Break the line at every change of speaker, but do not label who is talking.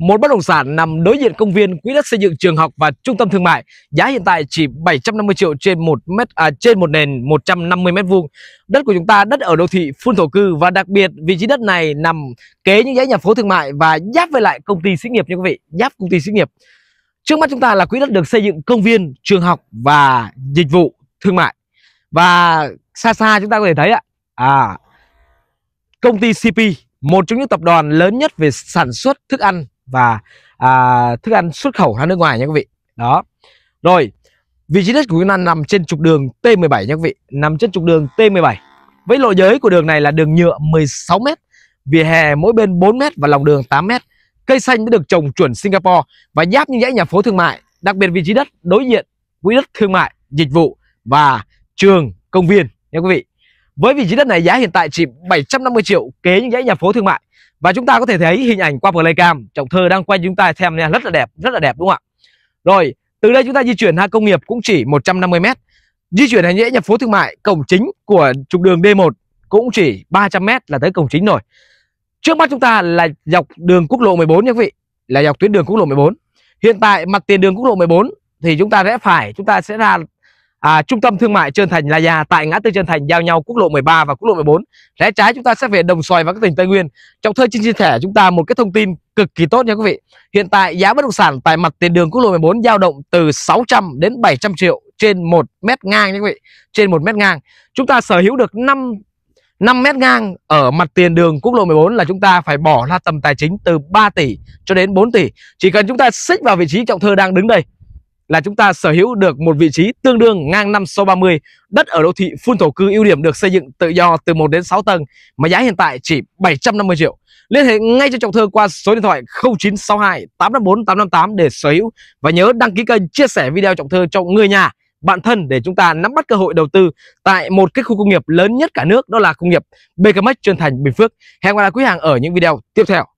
Một bất động sản nằm đối diện công viên, quỹ đất xây dựng trường học và trung tâm thương mại, giá hiện tại chỉ 750 triệu trên một mét à, trên một nền 150 mét vuông. Đất của chúng ta đất ở đô thị phun thổ cư và đặc biệt vị trí đất này nằm kế những dãy nhà phố thương mại và giáp với lại công ty xí nghiệp nha quý vị, giáp công ty xí nghiệp. Trước mắt chúng ta là quỹ đất được xây dựng công viên, trường học và dịch vụ thương mại. Và xa xa chúng ta có thể thấy ạ. À, công ty CP, một trong những tập đoàn lớn nhất về sản xuất thức ăn và à, thức ăn xuất khẩu ra nước ngoài nha quý vị đó rồi vị trí đất của chúng ta nằm trên trục đường T17 nha quý vị nằm trên trục đường T17 với lộ giới của đường này là đường nhựa 16m vỉa hè mỗi bên 4m và lòng đường 8m cây xanh đã được trồng chuẩn Singapore và giáp những dãy nhà phố thương mại đặc biệt vị trí đất đối diện quỹ đất thương mại dịch vụ và trường công viên nha quý vị với vị trí đất này giá hiện tại chỉ 750 triệu kế những dãy nhà phố thương mại và chúng ta có thể thấy hình ảnh qua Playcam Trọng Thơ đang quay chúng ta xem nha Rất là đẹp, rất là đẹp đúng không ạ Rồi, từ đây chúng ta di chuyển ra công nghiệp cũng chỉ 150m Di chuyển hành lễ nhập phố thương mại Cổng chính của trục đường D1 Cũng chỉ 300m là tới cổng chính rồi Trước mắt chúng ta là dọc đường quốc lộ 14 nha quý vị Là dọc tuyến đường quốc lộ 14 Hiện tại mặt tiền đường quốc lộ 14 Thì chúng ta sẽ phải Chúng ta sẽ ra à, trung tâm thương mại Trơn Thành La Gia tại ngã tư Trơn Thành giao nhau quốc lộ 13 và quốc lộ 14. Rẽ trái chúng ta sẽ về Đồng Xoài và các tỉnh Tây Nguyên. Trọng Thơ trên chia sẻ chúng ta một cái thông tin cực kỳ tốt nha quý vị. Hiện tại giá bất động sản tại mặt tiền đường quốc lộ 14 dao động từ 600 đến 700 triệu trên 1 mét ngang nha quý vị. Trên 1 mét ngang. Chúng ta sở hữu được 5 5 mét ngang ở mặt tiền đường quốc lộ 14 là chúng ta phải bỏ ra tầm tài chính từ 3 tỷ cho đến 4 tỷ. Chỉ cần chúng ta xích vào vị trí Trọng Thơ đang đứng đây là chúng ta sở hữu được một vị trí tương đương ngang 5 sau 30 đất ở đô thị phun thổ cư ưu điểm được xây dựng tự do từ 1 đến 6 tầng mà giá hiện tại chỉ 750 triệu liên hệ ngay cho Trọng Thơ qua số điện thoại 0962 854 858 để sở hữu và nhớ đăng ký kênh chia sẻ video Trọng Thơ cho người nhà bạn thân để chúng ta nắm bắt cơ hội đầu tư tại một cái khu công nghiệp lớn nhất cả nước đó là công nghiệp BKMX Trơn Thành Bình Phước. Hẹn gặp lại quý hàng ở những video tiếp theo.